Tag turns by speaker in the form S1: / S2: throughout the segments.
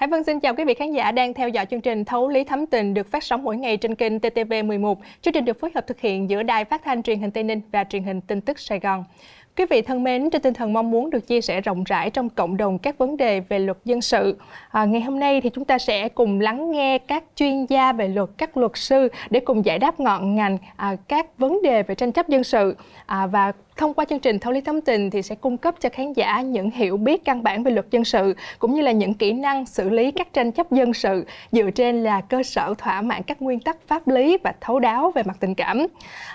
S1: Hải Vân xin chào quý vị khán giả đang theo dõi chương trình Thấu Lý Thấm Tình được phát sóng mỗi ngày trên kênh TTV11. Chương trình được phối hợp thực hiện giữa Đài Phát thanh Truyền hình Tây Ninh và Truyền hình Tin tức Sài Gòn. Quý vị thân mến, trên tinh thần mong muốn được chia sẻ rộng rãi trong cộng đồng các vấn đề về luật dân sự, à, ngày hôm nay thì chúng ta sẽ cùng lắng nghe các chuyên gia về luật, các luật sư để cùng giải đáp ngọn ngành à, các vấn đề về tranh chấp dân sự à, và Thông qua chương trình Thấu lý thấm tình thì sẽ cung cấp cho khán giả những hiểu biết căn bản về luật dân sự cũng như là những kỹ năng xử lý các tranh chấp dân sự dựa trên là cơ sở thỏa mãn các nguyên tắc pháp lý và thấu đáo về mặt tình cảm.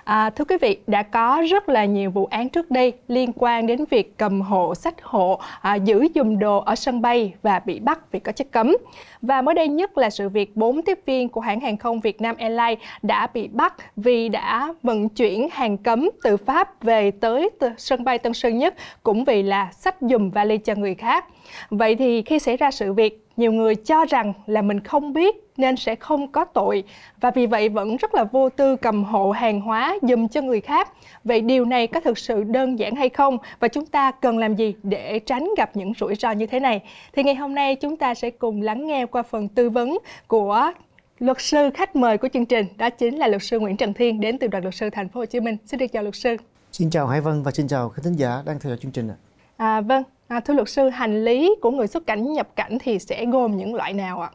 S1: À, thưa quý vị, đã có rất là nhiều vụ án trước đây liên quan đến việc cầm hộ, sách hộ, à, giữ dùm đồ ở sân bay và bị bắt vì có chất cấm. Và mới đây nhất là sự việc bốn tiếp viên của hãng hàng không Việt Nam Airlines đã bị bắt vì đã vận chuyển hàng cấm từ Pháp về tới tới sân bay Tân Sơn Nhất cũng vì là sách dùm vali cho người khác. Vậy thì khi xảy ra sự việc, nhiều người cho rằng là mình không biết nên sẽ không có tội và vì vậy vẫn rất là vô tư cầm hộ hàng hóa dùm cho người khác. Vậy điều này có thực sự đơn giản hay không và chúng ta cần làm gì để tránh gặp những rủi ro như thế này? Thì ngày hôm nay chúng ta sẽ cùng lắng nghe qua phần tư vấn của luật sư khách mời của chương trình đó chính là luật sư Nguyễn Trần Thiên đến từ đoàn luật sư Thành phố Hồ Chí Minh. Xin được chào luật sư.
S2: Xin chào Hải Vân và xin chào khán thính giả đang theo dõi chương trình ạ.
S1: À, vâng, à, thưa luật sư, hành lý của người xuất cảnh nhập cảnh thì sẽ gồm những loại nào ạ?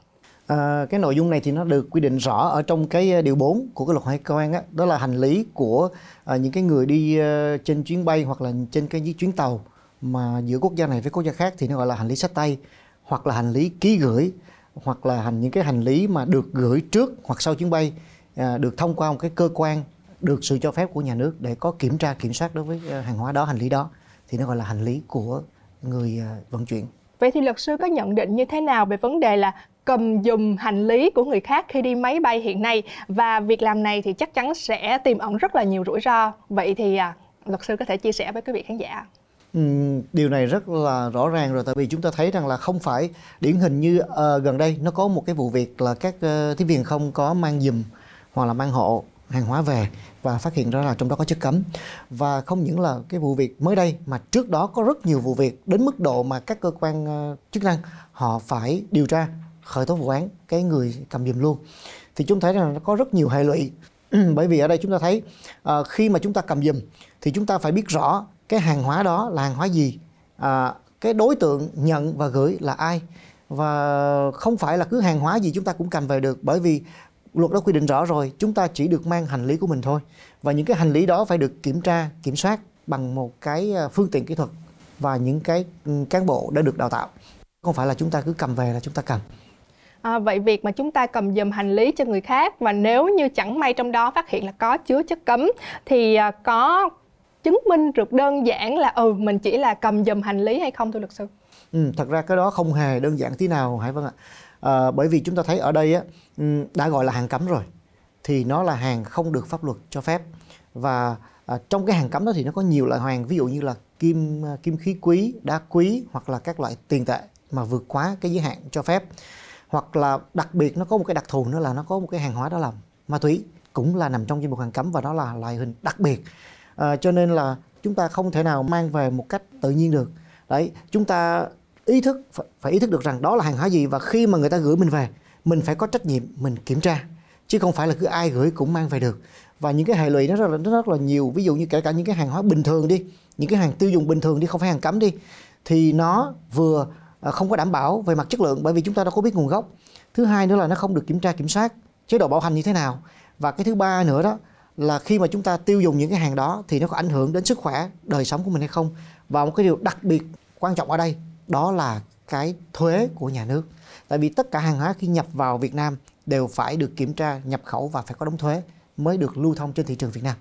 S2: À, cái nội dung này thì nó được quy định rõ ở trong cái à, điều 4 của cái luật hải quan á, đó là hành lý của à, những cái người đi à, trên chuyến bay hoặc là trên cái chuyến tàu mà giữa quốc gia này với quốc gia khác thì nó gọi là hành lý sách tay hoặc là hành lý ký gửi hoặc là hành những cái hành lý mà được gửi trước hoặc sau chuyến bay à, được thông qua một cái cơ quan được sự cho phép của nhà nước để có kiểm tra kiểm soát đối với ờ, hàng hóa đó hành lý đó thì nó gọi là hành lý của người ờ, vận chuyển
S1: vậy thì luật sư có nhận định như thế nào về vấn đề là cầm dùm hành lý của người khác khi đi máy bay hiện nay và việc làm này thì chắc chắn sẽ tiềm ẩn rất là nhiều rủi ro vậy thì à, luật sư có thể chia sẻ với quý vị khán giả
S2: ừ, điều này rất là rõ ràng rồi tại vì chúng ta thấy rằng là không phải điển hình như uh, gần đây nó có một cái vụ việc là các uh, tiếp viên không có mang dùm hoặc là mang hộ hàng hóa về và phát hiện ra là trong đó có chất cấm và không những là cái vụ việc mới đây mà trước đó có rất nhiều vụ việc đến mức độ mà các cơ quan ờ, chức năng họ phải điều tra khởi tố vụ án cái người cầm dùm luôn thì chúng thấy là nó có rất nhiều hệ lụy bởi vì ở đây chúng ta thấy uh, khi mà chúng ta cầm dùm thì chúng ta phải biết rõ cái hàng hóa đó là hàng hóa gì uh, cái đối tượng nhận và gửi là ai và không phải là cứ hàng hóa gì chúng ta cũng cầm về được bởi vì luật đã quy định rõ rồi chúng ta chỉ được mang hành lý của mình thôi và những cái hành lý đó phải được kiểm tra kiểm soát bằng một cái à, phương tiện kỹ thuật và những cái ừ, cán bộ đã được đào tạo không phải là chúng ta cứ cầm về là chúng ta cầm
S1: À, vậy việc mà chúng ta cầm dùm hành lý cho người khác và nếu như chẳng may trong đó phát hiện là có chứa chất cấm thì à, có chứng minh được đơn giản là ừ mình chỉ là cầm dùm hành lý hay không thưa luật sư?
S2: Ừ, thật ra cái đó không hề đơn giản tí nào Hải Vân ạ à, bởi vì chúng ta thấy ở đây á, ừ, đã gọi là hàng cấm rồi thì nó là hàng không được pháp luật cho phép và à, trong cái hàng cấm đó thì nó có nhiều loại hàng ví dụ như là kim à, kim khí quý đá quý hoặc là các loại tiền tệ mà vượt quá cái giới hạn cho phép hoặc là đặc biệt nó có một cái đặc thù nữa là nó có một cái hàng hóa đó là ma túy cũng là nằm trong danh mục hàng cấm và đó là loại hình đặc biệt à, cho nên là chúng ta không thể nào mang về một cách tự nhiên được đấy chúng ta ý thức phải, ý thức được rằng đó là hàng hóa gì và khi mà người ta gửi mình về mình phải có trách nhiệm mình kiểm tra chứ không phải là cứ ai gửi cũng mang về được và những cái hệ lụy nó rất là nó rất là nhiều ví dụ như kể cả những cái hàng hóa bình thường đi những cái hàng tiêu dùng bình thường đi không phải hàng cấm đi thì nó vừa à, không có đảm bảo về mặt chất lượng bởi vì chúng ta đâu có biết nguồn gốc thứ hai nữa là nó không được kiểm tra kiểm soát chế độ bảo hành như thế nào và cái thứ ba nữa đó là khi mà chúng ta tiêu dùng những cái hàng đó thì nó có ảnh hưởng đến sức khỏe đời sống của mình hay không và một cái điều đặc biệt quan trọng ở đây đó là cái thuế của nhà nước tại vì tất cả hàng hóa khi nhập vào Việt Nam đều phải được kiểm tra nhập khẩu và phải có đóng thuế mới được lưu thông trên thị trường Việt Nam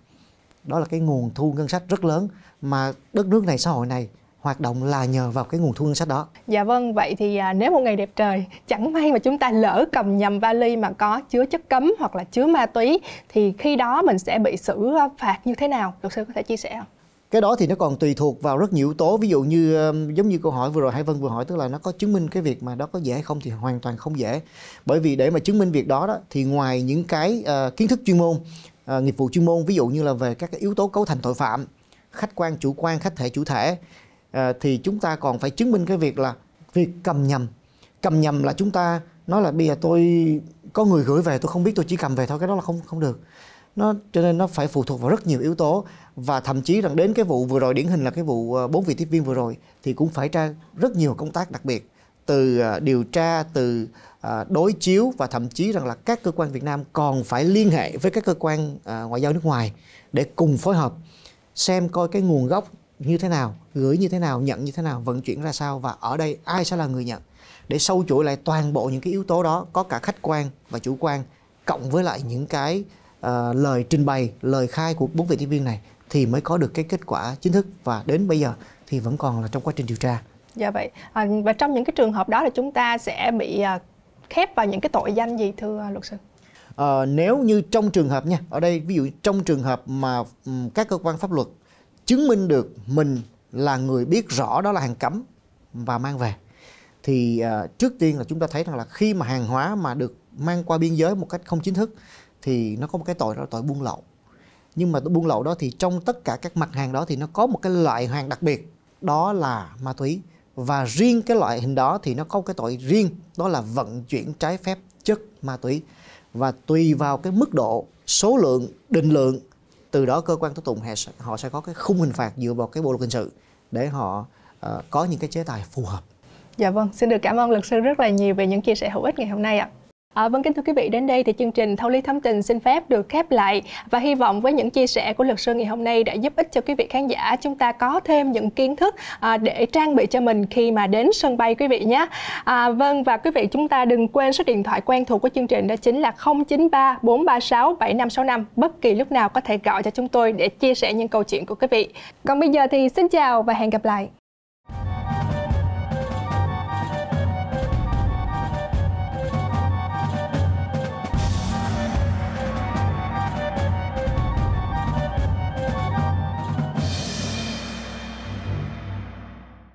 S2: đó là cái nguồn thu ngân sách rất lớn mà đất nước này xã hội này hoạt động là nhờ vào cái nguồn thu ngân sách đó.
S1: Dạ vâng, vậy thì à, nếu một ngày đẹp trời chẳng may mà chúng ta lỡ cầm nhầm vali mà có chứa chất cấm hoặc là chứa ma túy thì khi đó mình sẽ bị xử phạt như thế nào? Luật sư có thể chia sẻ không?
S2: cái đó thì nó còn tùy thuộc vào rất nhiều yếu tố ví dụ như giống như câu hỏi vừa rồi Hải Vân vừa hỏi tức là nó có chứng minh cái việc mà đó có dễ hay không thì hoàn toàn không dễ bởi vì để mà chứng minh việc đó đó thì ngoài những cái uh, kiến thức chuyên môn uh, nghiệp vụ chuyên môn ví dụ như là về các cái yếu tố cấu thành tội phạm khách quan chủ quan khách thể chủ thể uh, thì chúng ta còn phải chứng minh cái việc là việc cầm nhầm cầm nhầm là chúng ta nói là bây giờ tôi có người gửi về tôi không biết tôi chỉ cầm về thôi cái đó là không không được nó cho nên nó phải phụ thuộc vào rất nhiều yếu tố và thậm chí rằng đến cái vụ vừa rồi điển hình là cái vụ ờ, bốn vị tiếp viên vừa rồi thì cũng phải tra rất nhiều công tác đặc biệt từ ờ, điều tra từ ờ, đối chiếu và thậm chí rằng là các cơ quan Việt Nam còn phải liên hệ với các cơ quan ngoại giao nước ngoài để cùng phối hợp xem coi cái nguồn gốc như thế nào gửi như thế nào nhận như thế nào vận chuyển ra sao và ở đây ai sẽ là người nhận để sâu chuỗi lại toàn bộ những cái yếu tố đó có cả khách quan và chủ quan cộng với lại những cái Ờ, lời trình bày lời khai của bốn vị tiếp viên này thì mới có được cái kết quả chính thức và đến bây giờ thì vẫn còn là trong quá trình điều tra.
S1: Dạ vậy à, và trong những cái trường hợp đó là chúng ta sẽ bị à, khép vào những cái tội danh gì thưa à, luật sư?
S2: À, nếu như trong trường hợp nha ở đây ví dụ trong trường hợp mà um, các cơ quan pháp luật chứng minh được mình là người biết rõ đó là hàng cấm và mang về thì à, trước tiên là chúng ta thấy rằng là khi mà hàng hóa mà được mang qua biên giới một cách không chính thức thì nó có một cái tội đó là tội buôn lậu nhưng mà tội buôn lậu đó thì trong tất cả các mặt hàng đó thì nó có một cái loại hàng đặc biệt đó là ma túy và riêng cái loại hình đó thì nó có cái tội riêng đó là vận chuyển trái phép chất ma túy và tùy vào cái mức độ số lượng định lượng từ đó cơ quan tố tụng họ sẽ có cái khung hình phạt dựa vào cái bộ luật hình sự để họ uh, có những cái chế tài phù hợp.
S1: Dạ vâng, xin được cảm ơn luật sư rất là nhiều về những chia sẻ hữu ích ngày hôm nay ạ. À, vâng kính thưa quý vị đến đây thì chương trình thâu lý thấm tình xin phép được khép lại và hy vọng với những chia sẻ của luật sư ngày hôm nay đã giúp ích cho quý vị khán giả chúng ta có thêm những kiến thức à, để trang bị cho mình khi mà đến sân bay quý vị nhé. À, vâng và quý vị chúng ta đừng quên số điện thoại quen thuộc của chương trình đó chính là 093 436 7565 bất kỳ lúc nào có thể gọi cho chúng tôi để chia sẻ những câu chuyện của quý vị. Còn bây giờ thì xin chào và hẹn gặp lại.